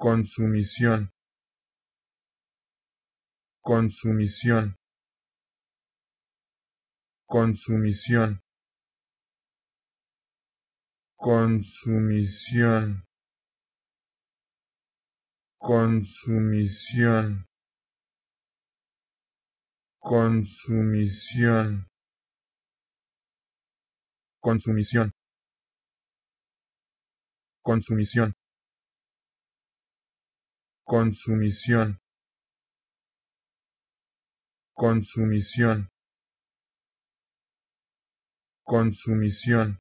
Consumición. Consumición. Consumición. Consumición. Consumición. Consumición. Consumición. Consumición. Consumición. Consumición. Consumición.